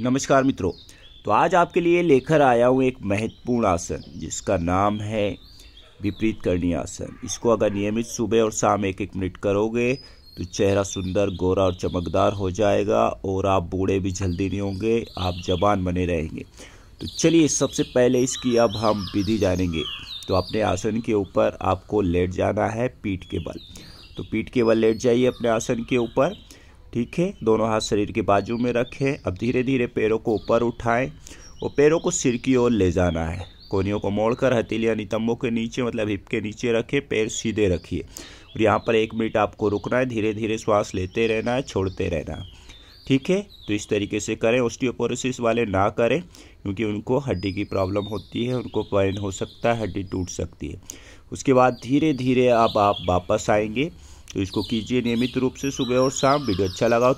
नमस्कार मित्रों तो आज आपके लिए लेकर आया हूँ एक महत्वपूर्ण आसन जिसका नाम है विपरीत करणी आसन इसको अगर नियमित सुबह और शाम एक एक मिनट करोगे तो चेहरा सुंदर गोरा और चमकदार हो जाएगा और आप बूढ़े भी जल्दी नहीं होंगे आप जवान बने रहेंगे तो चलिए सबसे पहले इसकी अब हम विधि जानेंगे तो अपने आसन के ऊपर आपको लेट जाना है पीठ के बल तो पीठ के बल लेट जाइए अपने आसन के ऊपर ठीक है दोनों हाथ शरीर के बाजू में रखें अब धीरे धीरे पैरों को ऊपर उठाएं और पैरों को सिर की ओर ले जाना है कोनियों को मोड़कर हथेलिया नितंबों के नीचे मतलब हिप के नीचे रखें पैर सीधे रखिए और यहाँ पर एक मिनट आपको रुकना है धीरे धीरे श्वास लेते रहना है छोड़ते रहना है ठीक है तो इस तरीके से करें ऑस्टियोपोरोसिस वाले ना करें क्योंकि उनको हड्डी की प्रॉब्लम होती है उनको पेन हो सकता है हड्डी टूट सकती है उसके बाद धीरे धीरे आप आप वापस आएंगे तो इसको कीजिए नियमित रूप से सुबह और शाम वीडियो अच्छा लगा तो